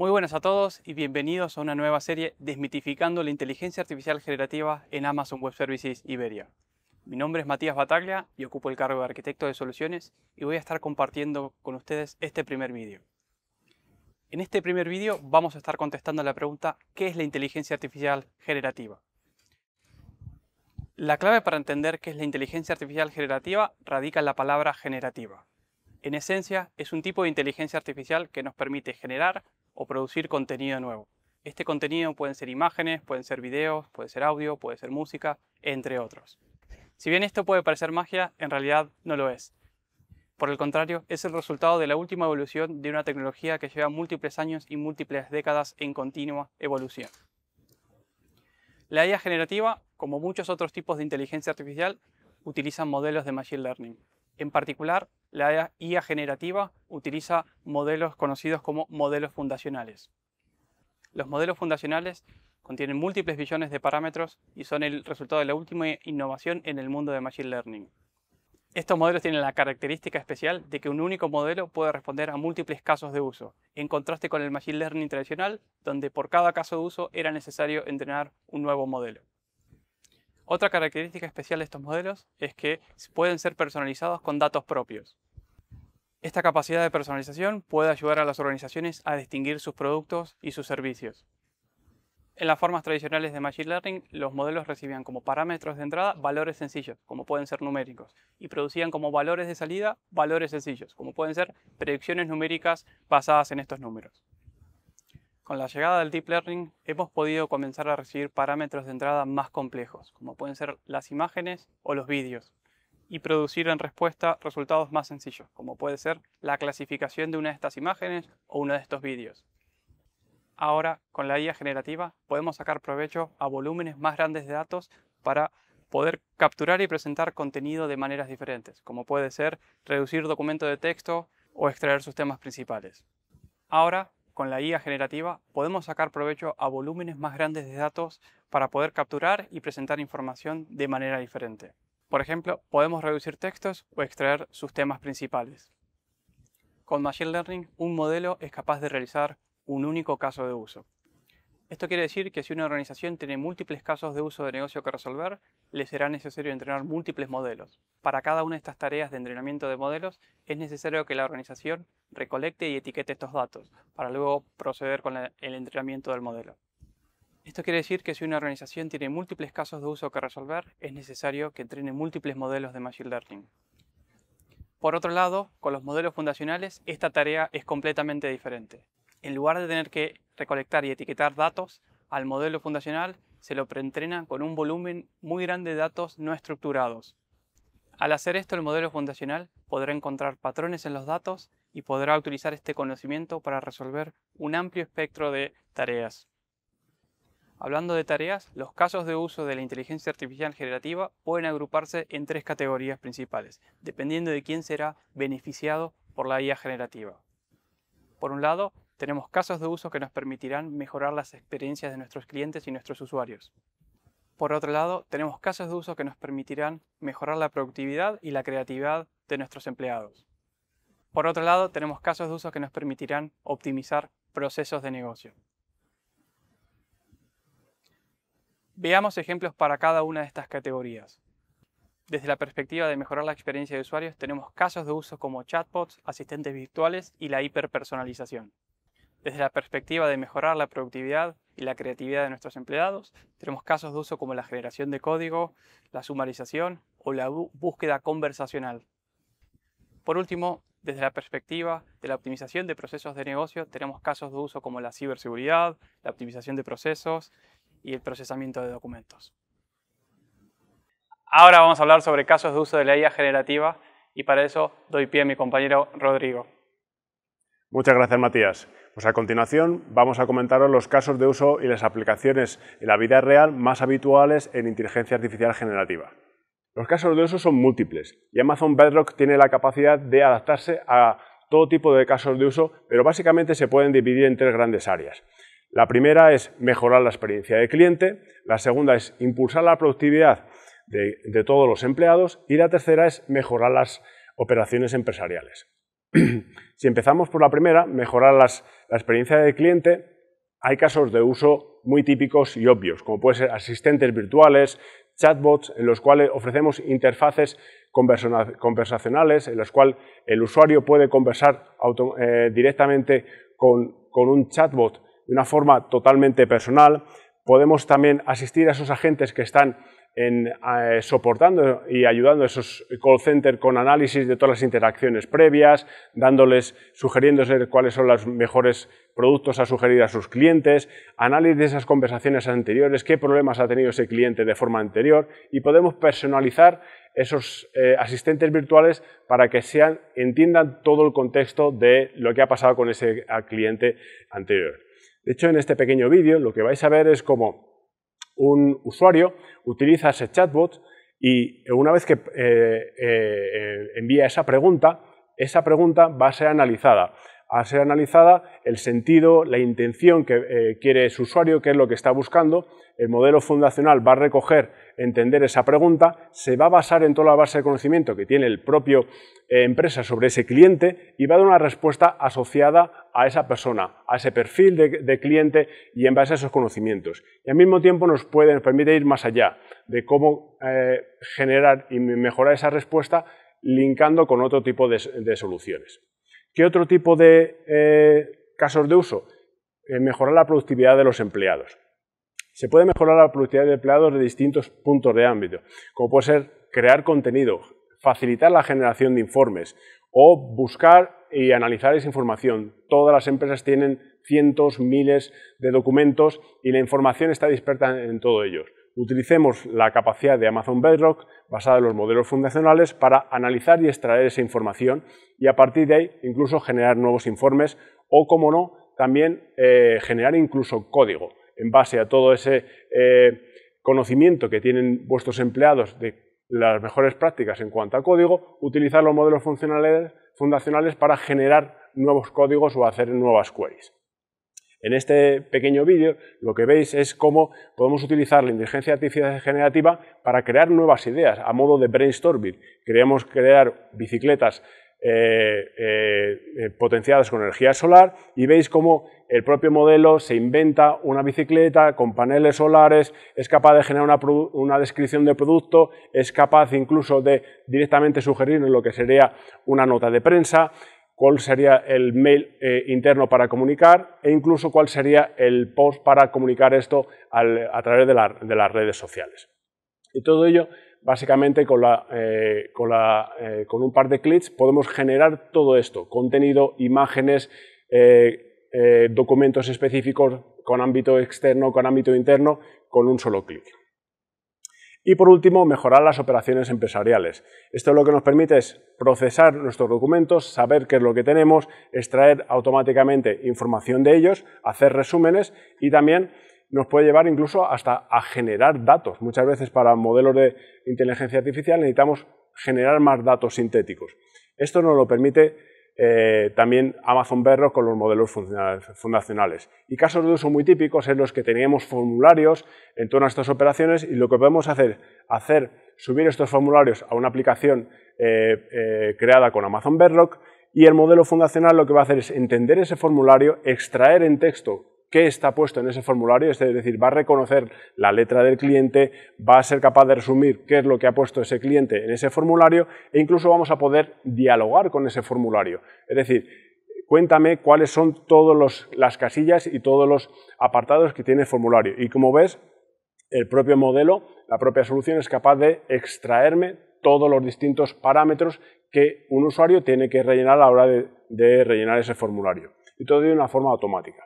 Muy buenas a todos y bienvenidos a una nueva serie desmitificando la inteligencia artificial generativa en Amazon Web Services Iberia. Mi nombre es Matías Bataglia y ocupo el cargo de arquitecto de soluciones y voy a estar compartiendo con ustedes este primer vídeo. En este primer vídeo vamos a estar contestando la pregunta ¿qué es la inteligencia artificial generativa? La clave para entender qué es la inteligencia artificial generativa radica en la palabra generativa. En esencia, es un tipo de inteligencia artificial que nos permite generar, o producir contenido nuevo. Este contenido pueden ser imágenes, pueden ser videos, puede ser audio, puede ser música, entre otros. Si bien esto puede parecer magia, en realidad no lo es. Por el contrario, es el resultado de la última evolución de una tecnología que lleva múltiples años y múltiples décadas en continua evolución. La IA generativa, como muchos otros tipos de inteligencia artificial, utiliza modelos de Machine Learning. En particular, la IA generativa utiliza modelos conocidos como modelos fundacionales. Los modelos fundacionales contienen múltiples billones de parámetros y son el resultado de la última innovación en el mundo de Machine Learning. Estos modelos tienen la característica especial de que un único modelo puede responder a múltiples casos de uso, en contraste con el Machine Learning tradicional, donde por cada caso de uso era necesario entrenar un nuevo modelo. Otra característica especial de estos modelos es que pueden ser personalizados con datos propios. Esta capacidad de personalización puede ayudar a las organizaciones a distinguir sus productos y sus servicios. En las formas tradicionales de Machine Learning, los modelos recibían como parámetros de entrada valores sencillos, como pueden ser numéricos, y producían como valores de salida valores sencillos, como pueden ser predicciones numéricas basadas en estos números. Con la llegada del Deep Learning hemos podido comenzar a recibir parámetros de entrada más complejos, como pueden ser las imágenes o los vídeos, y producir en respuesta resultados más sencillos, como puede ser la clasificación de una de estas imágenes o uno de estos vídeos. Ahora, con la IA generativa, podemos sacar provecho a volúmenes más grandes de datos para poder capturar y presentar contenido de maneras diferentes, como puede ser reducir documento de texto o extraer sus temas principales. Ahora con la IA generativa podemos sacar provecho a volúmenes más grandes de datos para poder capturar y presentar información de manera diferente. Por ejemplo, podemos reducir textos o extraer sus temas principales. Con Machine Learning, un modelo es capaz de realizar un único caso de uso. Esto quiere decir que si una organización tiene múltiples casos de uso de negocio que resolver, le será necesario entrenar múltiples modelos. Para cada una de estas tareas de entrenamiento de modelos, es necesario que la organización recolecte y etiquete estos datos, para luego proceder con el entrenamiento del modelo. Esto quiere decir que si una organización tiene múltiples casos de uso que resolver, es necesario que entrene múltiples modelos de Machine Learning. Por otro lado, con los modelos fundacionales, esta tarea es completamente diferente en lugar de tener que recolectar y etiquetar datos, al modelo fundacional se lo preentrena con un volumen muy grande de datos no estructurados. Al hacer esto, el modelo fundacional podrá encontrar patrones en los datos y podrá utilizar este conocimiento para resolver un amplio espectro de tareas. Hablando de tareas, los casos de uso de la inteligencia artificial generativa pueden agruparse en tres categorías principales, dependiendo de quién será beneficiado por la IA generativa. Por un lado, tenemos casos de uso que nos permitirán mejorar las experiencias de nuestros clientes y nuestros usuarios. Por otro lado, tenemos casos de uso que nos permitirán mejorar la productividad y la creatividad de nuestros empleados. Por otro lado, tenemos casos de uso que nos permitirán optimizar procesos de negocio. Veamos ejemplos para cada una de estas categorías. Desde la perspectiva de mejorar la experiencia de usuarios, tenemos casos de uso como chatbots, asistentes virtuales y la hiperpersonalización. Desde la perspectiva de mejorar la productividad y la creatividad de nuestros empleados, tenemos casos de uso como la generación de código, la sumarización o la búsqueda conversacional. Por último, desde la perspectiva de la optimización de procesos de negocio, tenemos casos de uso como la ciberseguridad, la optimización de procesos y el procesamiento de documentos. Ahora vamos a hablar sobre casos de uso de la IA generativa y para eso doy pie a mi compañero Rodrigo. Muchas gracias, Matías. Pues a continuación vamos a comentaros los casos de uso y las aplicaciones en la vida real más habituales en inteligencia artificial generativa. Los casos de uso son múltiples y Amazon Bedrock tiene la capacidad de adaptarse a todo tipo de casos de uso, pero básicamente se pueden dividir en tres grandes áreas. La primera es mejorar la experiencia del cliente, la segunda es impulsar la productividad de, de todos los empleados y la tercera es mejorar las operaciones empresariales. Si empezamos por la primera, mejorar la experiencia del cliente, hay casos de uso muy típicos y obvios, como pueden ser asistentes virtuales, chatbots, en los cuales ofrecemos interfaces conversacionales, en las cuales el usuario puede conversar eh, directamente con un chatbot de una forma totalmente personal. Podemos también asistir a esos agentes que están en, eh, soportando y ayudando a esos call center con análisis de todas las interacciones previas, dándoles, sugiriéndose cuáles son los mejores productos a sugerir a sus clientes, análisis de esas conversaciones anteriores, qué problemas ha tenido ese cliente de forma anterior y podemos personalizar esos eh, asistentes virtuales para que sean, entiendan todo el contexto de lo que ha pasado con ese ah, cliente anterior. De hecho, en este pequeño vídeo lo que vais a ver es cómo un usuario utiliza ese chatbot y eh, una vez que eh, eh, envía esa pregunta, esa pregunta va a ser analizada. Va a ser analizada el sentido, la intención que quiere su usuario, qué es lo que está buscando. El modelo fundacional va a recoger, entender esa pregunta, se va a basar en toda la base de conocimiento que tiene el propio empresa sobre ese cliente y va a dar una respuesta asociada a esa persona, a ese perfil de, cliente y en base a esos conocimientos. Y al mismo tiempo nos permitir permite ir más allá de cómo eh, generar y mejorar esa respuesta linkando con otro tipo de, soluciones. ¿Qué otro tipo de eh, casos de uso? Eh, mejorar la productividad de los empleados. Se puede mejorar la productividad de empleados de distintos puntos de ámbito, como puede ser crear contenido, facilitar la generación de informes o buscar y analizar esa información. Todas las empresas tienen cientos, miles de documentos y la información está dispersa en todos ellos. Utilicemos la capacidad de Amazon Bedrock basada en los modelos fundacionales para analizar y extraer esa información y a partir de ahí incluso generar nuevos informes o, como no, también eh, generar incluso código en base a todo ese eh, conocimiento que tienen vuestros empleados de las mejores prácticas en cuanto a código, utilizar los modelos funcionales fundacionales para generar nuevos códigos o hacer nuevas queries. En este pequeño vídeo lo que veis es cómo podemos utilizar la inteligencia artificial generativa para crear nuevas ideas a modo de brainstorming. Queremos crear bicicletas eh, eh, eh, potenciadas con energía solar y veis cómo el propio modelo se inventa una bicicleta con paneles solares, es capaz de generar una, descripción de producto, es capaz incluso de directamente sugerir lo que sería una nota de prensa, cuál sería el mail eh, interno para comunicar e incluso cuál sería el post para comunicar esto a través de, de las redes sociales. Y todo ello básicamente eh, eh, con, un par de clics podemos generar todo esto, contenido, imágenes, eh, documentos específicos con ámbito externo, con ámbito interno, con un solo clic. Y por último, mejorar las operaciones empresariales. Esto es lo que nos permite es procesar nuestros documentos, saber qué es lo que tenemos, extraer automáticamente información de ellos, hacer resúmenes y también nos puede llevar incluso hasta a generar datos. Muchas veces para modelos de inteligencia artificial necesitamos generar más datos sintéticos. Esto nos lo permite eh, también Amazon Bedrock con los modelos fundacionales. Y casos de uso muy típicos son los que teníamos formularios en torno a estas operaciones y lo que podemos hacer, hacer subir estos formularios a una aplicación eh, eh, creada con Amazon Bedrock y el modelo fundacional lo que va a hacer es entender ese formulario, extraer en texto qué está puesto en ese formulario, es decir, va a reconocer la letra del cliente, va a ser capaz de resumir qué es lo que ha puesto ese cliente en ese formulario e incluso vamos a poder dialogar con ese formulario. Es decir, cuéntame cuáles son todas las casillas y todos los apartados que tiene el formulario. Y como ves, el propio modelo, la propia solución es capaz de extraerme todos los distintos parámetros que un usuario tiene que rellenar a la hora de, de rellenar ese formulario. Y todo de una forma automática.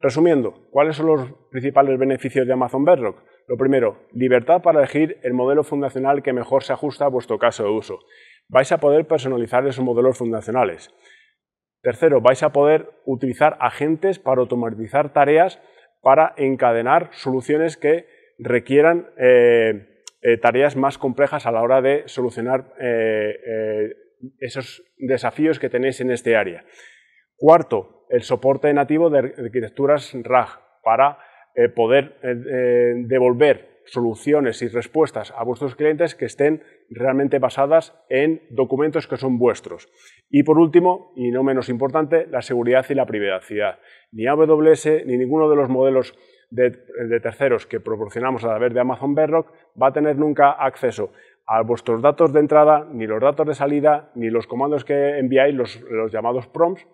Resumiendo, ¿cuáles son los principales beneficios de Amazon Bedrock? Lo primero, libertad para elegir el modelo fundacional que mejor se ajusta a vuestro caso de uso. Vais a poder personalizar esos modelos fundacionales. Tercero, vais a poder utilizar agentes para automatizar tareas para encadenar soluciones que requieran eh, eh, tareas más complejas a la hora de solucionar eh, esos desafíos que tenéis en este área. Cuarto, el soporte nativo de arquitecturas RAG para eh, poder eh, eh, devolver soluciones y respuestas a vuestros clientes que estén realmente basadas en documentos que son vuestros. Y por último, y no menos importante, la seguridad y la privacidad. Ni AWS ni ninguno de los modelos de, terceros que proporcionamos a través de Amazon Bedrock va a tener nunca acceso a vuestros datos de entrada, ni los datos de salida, ni los comandos que enviáis, los llamados prompts,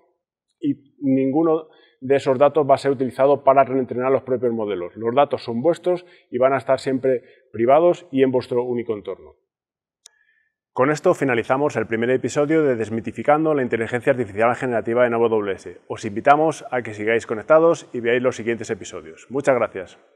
y ninguno de esos datos va a ser utilizado para reentrenar los propios modelos. Los datos son vuestros y van a estar siempre privados y en vuestro único entorno. Con esto finalizamos el primer episodio de Desmitificando la Inteligencia Artificial Generativa en AWS. Os invitamos a que sigáis conectados y veáis los siguientes episodios. Muchas gracias.